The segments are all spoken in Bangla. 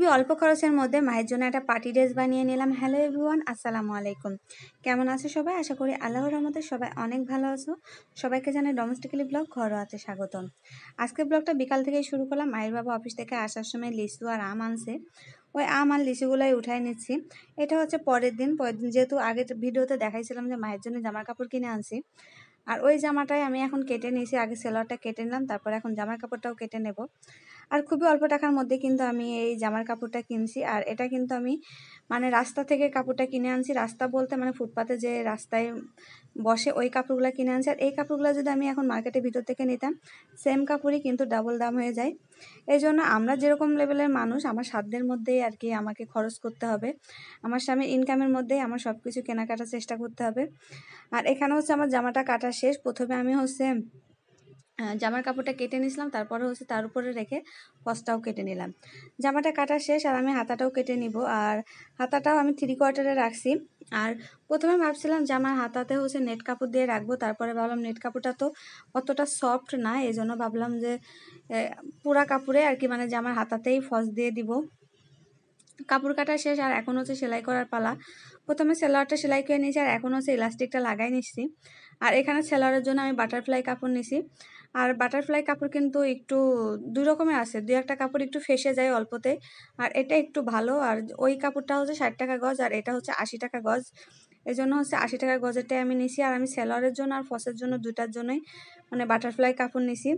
খুবই অল্প খরচের মধ্যে মায়ের জন্য একটা পার্টি ড্রেস বানিয়ে নিলাম হ্যালো এভরিওয়ান আসসালামু আলাইকুম কেমন আছে সবাই আশা করি আল্লাহর রহমতে সবাই অনেক ভালো আছো সবাইকে জানাই ডোমেস্টিক্যালি ব্লগ ঘরোয়াতে স্বাগতম আজকে ব্লগটা বিকাল থেকেই শুরু করলাম মায়ের বাবা অফিস থেকে আসার সময় লিচু আর আম আনছে ওই আম আর লিচুগুলোই উঠাই নিচ্ছি এটা হচ্ছে পরের দিন পরের দিন যেহেতু আগের ভিডিওতে দেখাইছিলাম যে মায়ের জন্য জামা কাপড় কিনে আনছি আর ওই জামাটাই আমি এখন কেটে নিয়েছি আগে সেলোয়ারটা কেটে নিলাম তারপর এখন জামার কাপড়টাও কেটে নেব আর খুবই অল্প টাকার মধ্যে কিন্তু আমি এই জামার কাপড়টা কিনছি আর এটা কিন্তু আমি মানে রাস্তা থেকে কাপড়টা কিনে আনছি রাস্তা বলতে মানে ফুটপাতে যে রাস্তায় বসে ওই কাপড়গুলো কিনে আনছি আর এই কাপড়গুলো যদি আমি এখন মার্কেটের ভিতর থেকে নিতাম সেম কাপড়ই কিন্তু ডাবল দাম হয়ে যায় এই জন্য আমরা যেরকম লেভেলের মানুষ আমার সাধ্যের মধ্যেই আর কি আমাকে খরচ করতে হবে আমার স্বামীর ইনকামের মধ্যেই আমার সব কিছু কেনাকাটার চেষ্টা করতে হবে আর এখানে হচ্ছে আমার জামাটা কাটা শেষ প্রথমে আমি হচ্ছে জামার কাপড়টা কেটে নিয়েছিলাম তারপরে হচ্ছে তার উপরে রেখে কসটাও কেটে নিলাম জামাটা কাটা শেষ আর আমি হাতাটাও কেটে নিব আর হাতাটাও আমি থ্রি কোয়ার্টারে রাখছি আর প্রথমে ভাবছিলাম জামার হাতাতে হচ্ছে নেট কাপড় দিয়ে রাখবো তারপরে ভাবলাম নেট কাপড়টা তো অতটা সফট না এই জন্য ভাবলাম যে পুরা কাপড়ে আর কি মানে জামার হাতাতেই ফস দিয়ে দিব কাপড় কাটা শেষ আর এখন হচ্ছে সেলাই করার পালা প্রথমে সেলোয়ারটা সেলাই করে নিয়েছি আর এখন হচ্ছে ইলাস্টিকটা লাগাই নিচ্ছি আর এখানে সেলোয়ারের জন্য আমি বাটারফ্লাই কাপড় নিছি আর বাটারফ্লাই কাপড় কিন্তু একটু দুই রকমের আছে দুই একটা কাপড় একটু ফেসে যায় অল্পতে আর এটা একটু ভালো আর ওই কাপড়টা হচ্ছে ষাট টাকা গজ আর এটা হচ্ছে আশি টাকা গজ এই জন্য হচ্ছে আশি টাকা গজেরটাই আমি নিছি আর আমি সেলোয়ারের জন্য আর ফসের জন্য দুটার জন্যই মানে বাটারফ্লাই কাপড় নিছি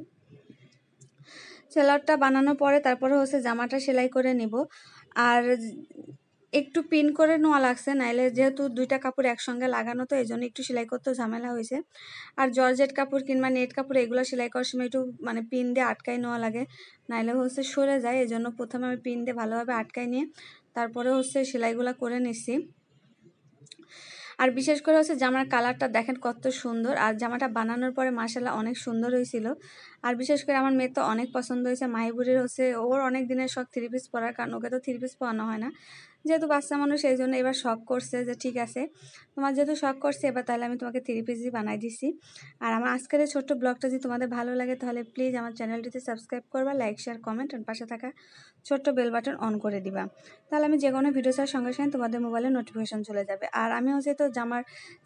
সেলোয়ারটা বানানোর পরে তারপরে হচ্ছে জামাটা সেলাই করে নিব আর একটু পিন করে নেওয়া লাগছে নাইলে যেহেতু দুইটা কাপড় একসঙ্গে লাগানো তো এই জন্য একটু সেলাই করতেও ঝামেলা হয়েছে আর জর্জেট কাপড় কিংবা নেট কাপড় এগুলো সেলাই করার সময় একটু মানে পিন দিয়ে আটকাই নেওয়া লাগে নাইলে হচ্ছে সরে যায় এই জন্য প্রথমে আমি পিন দিয়ে ভালোভাবে আটকাই নিয়ে তারপরে হচ্ছে সেলাইগুলো করে নিছি আর বিশেষ করে হচ্ছে জামার কালারটা দেখেন কত সুন্দর আর জামাটা বানানোর পরে মার্শাল্লাহ অনেক সুন্দর হয়েছিল আর বিশেষ করে আমার মেয়ে তো অনেক পছন্দ হয়েছে মাহিবুরের হচ্ছে ওর অনেক দিনের শখ থ্রি পিস পরার কারণ ওকে তো থ্রি পিস পরানো হয় না যেহেতু বাচ্চা মানুষ এই জন্য এবার শখ করছে যে ঠিক আছে তোমার যেহেতু শখ করছে এবার তাহলে আমি তোমাকে থ্রি পিসই বানাই দিছি আর আমার আজকের এই ছোট্ট ব্লগটা যদি তোমাদের ভালো লাগে তাহলে প্লিজ আমার চ্যানেলটিতে সাবস্ক্রাইব করবা লাইক শেয়ার কমেন্ট আর পাশে থাকা ছোট্ট বেল বাটন অন করে দিবা তাহলে আমি যে কোনো ভিডিও সার সঙ্গে সঙ্গে তোমাদের মোবাইলে নোটিফিকেশান চলে যাবে আর আমিও যেহেতু জামার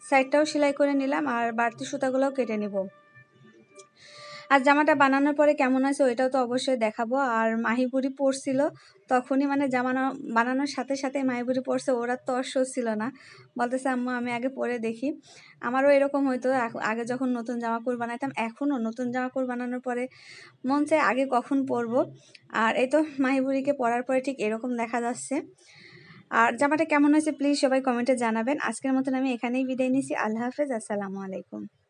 সাইডটাও সেলাই করে নিলাম আর বাড়তি সুতাগুলোও কেটে নিব আর জামাটা বানানোর পরে কেমন আছে ওইটাও তো অবশ্যই দেখাবো আর মাহিপুরি পরছিল তখনই মানে জামানো বানানোর সাথে সাথে মাহিপুরি পরছে ওরা তো অস্ব ছিল না বলতেছে আম্মা আমি আগে পরে দেখি আমারও এরকম হয়তো আগে যখন নতুন জামা কাপড় বানাইতাম এখনও নতুন জামা কাপড় বানানোর পরে মন চায় আগে কখন পরবো আর এই তো মাহিপুরিকে পরার পরে ঠিক এরকম দেখা যাচ্ছে আর জামাটা কেমন হয়েছে প্লিজ সবাই কমেন্টে জানাবেন আজকের মতন আমি এখানেই বিদায় নিছি আল্লাহ হাফেজ আসসালামু আলাইকুম